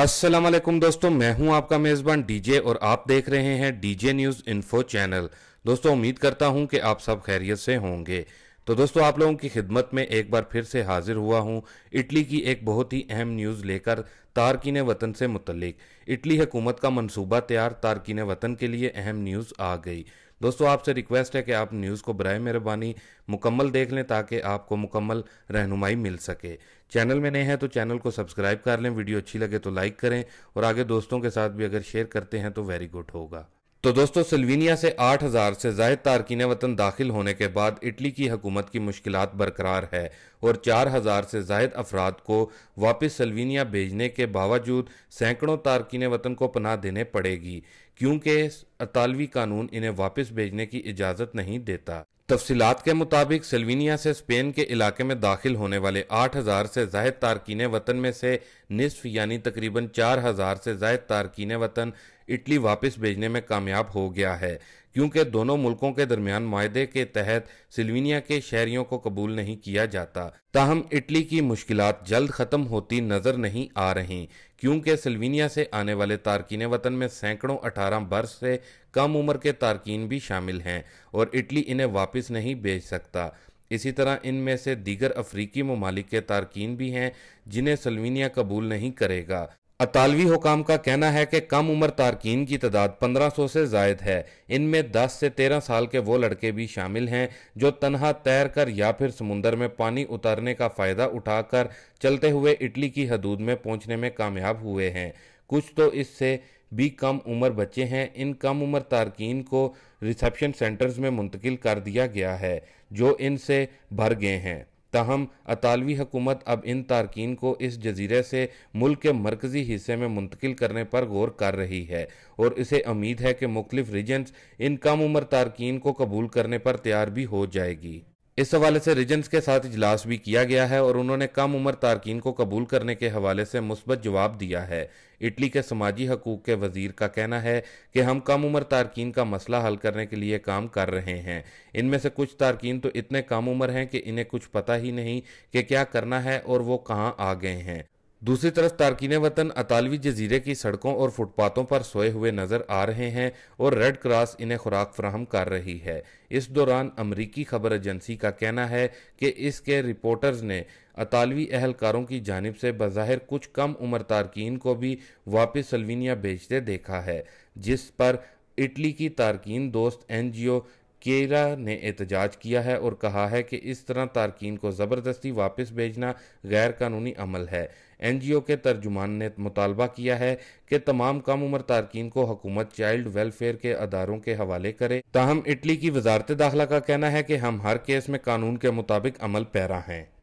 वालेकुम दोस्तों मैं हूं आपका मेज़बान डीजे और आप देख रहे हैं डीजे न्यूज़ इन्फो चैनल दोस्तों उम्मीद करता हूं कि आप सब खैरियत से होंगे तो दोस्तों आप लोगों की खिदमत में एक बार फिर से हाजिर हुआ हूं इटली की एक बहुत ही अहम न्यूज़ लेकर तारकिन वतन से मुतलिक इटली हुकूमत का मनसूबा तैयार तारकिन वतन के लिए अहम न्यूज़ आ गई दोस्तों आपसे रिक्वेस्ट है कि आप न्यूज़ को बर मेहरबानी मुकम्मल देख लें ताकि आपको मुकम्मल रहनुमाई मिल सके चैनल में नए हैं तो चैनल को सब्सक्राइब कर लें वीडियो अच्छी लगे तो लाइक करें और आगे दोस्तों के साथ भी अगर शेयर करते हैं तो वेरी गुड होगा तो दोस्तों सिल्वीनिया से 8000 से जायद तारकिन वतन दाखिल होने के बाद इटली की हकूमत की मुश्किल बरकरार है और 4000 से जायद अफराद को वापस सिल्वीनिया भेजने के बावजूद सैकड़ों तारकिन वतन को पनाह देने पड़ेगी क्योंकि अतालवी कानून इन्हें वापस भेजने की इजाज़त नहीं देता तफसीत के मुताबिक सलवीनिया से स्पेन के इलाके में दाखिल होने वाले 8000 से जायद तारकिन वतन में से निसफ यानी तकरीबन 4000 से जायद तारकिन वतन इटली वापस भेजने में कामयाब हो गया है क्योंकि दोनों मुल्कों के दरमियान माहे के तहत सिल्वीनिया के शहरियों को कबूल नहीं किया जाता ताहम इटली की मुश्किल जल्द ख़त्म होती नज़र नहीं आ रही क्योंकि सिल्वीनिया से आने वाले तारकिन वतन में सैकड़ों अठारह बरस से कम उम्र के तारकिन भी शामिल हैं और इटली इन्हें वापस नहीं भेज सकता इसी तरह इनमें से दीगर अफ्रीकी ममालिक के तारकिन भी हैं जिन्हें सलवीनिया कबूल नहीं करेगा अतालवी हुकाम का कहना है कि कम उम्र तारकिन की तादाद 1500 से जायद है इनमें 10 से 13 साल के वो लड़के भी शामिल हैं जो तनहा तैर कर या फिर समुंदर में पानी उतारने का फ़ायदा उठाकर चलते हुए इटली की हदूद में पहुंचने में कामयाब हुए हैं कुछ तो इससे भी कम उम्र बच्चे हैं इन कम उम्र तारकिन को रिसेप्शन सेंटर्स में मुंतकिल कर दिया गया है जो इनसे भर गए हैं ताहम अतालवी हकूमत अब इन तारकिन को इस जजीरे से मुल्क के मरकजी हिस्से में मुंतकिल करने पर गौर कर रही है और इसे उम्मीद है कि मुख्तफ रीजन्स इन कम उम्र तारकिन को कबूल करने पर तैयार भी हो जाएगी इस हवाले से रिजन्स के साथ इजलास भी किया गया है और उन्होंने कम उम्र तारकिन को कबूल करने के हवाले से मुस्बत जवाब दिया है इटली के समाजी हकूक के वजीर का कहना है कि हम कम उम्र तारकिन का मसला हल करने के लिए काम कर रहे हैं इनमें से कुछ तारकिन तो इतने कम उम्र हैं कि इन्हें कुछ पता ही नहीं कि क्या करना है और वो कहाँ आ गए हैं दूसरी तरफ तारकिन वतन अतालवी जजीरे की सड़कों और फुटपाथों पर सोए हुए नजर आ रहे हैं और रेड क्रॉस इन्हें खुराक फ्राहम कर रही है इस दौरान अमरीकी खबर एजेंसी का कहना है कि इसके रिपोर्टर्स ने अतालवी एहलकारों की जानब से बाहर कुछ कम उम्र तारकिन को भी वापस सलवीनिया भेजते देखा है जिस पर इटली की तारकिन दोस्त एन जी ओ केरा ने एहतजाज किया है और कहा है कि इस तरह तारकिन को ज़बरदस्ती वापस भेजना गैर कानूनी अमल है एन जी ओ के तर्जुमान ने मुतालबा किया है कि तमाम कम उम्र तारकिन को हकूमत चाइल्ड वेलफेयर के अदारों के हवाले करे ताहम इटली की वजारत दाखिला का कहना है कि हम हर केस में कानून के मुताबिक अमल पैरा हैं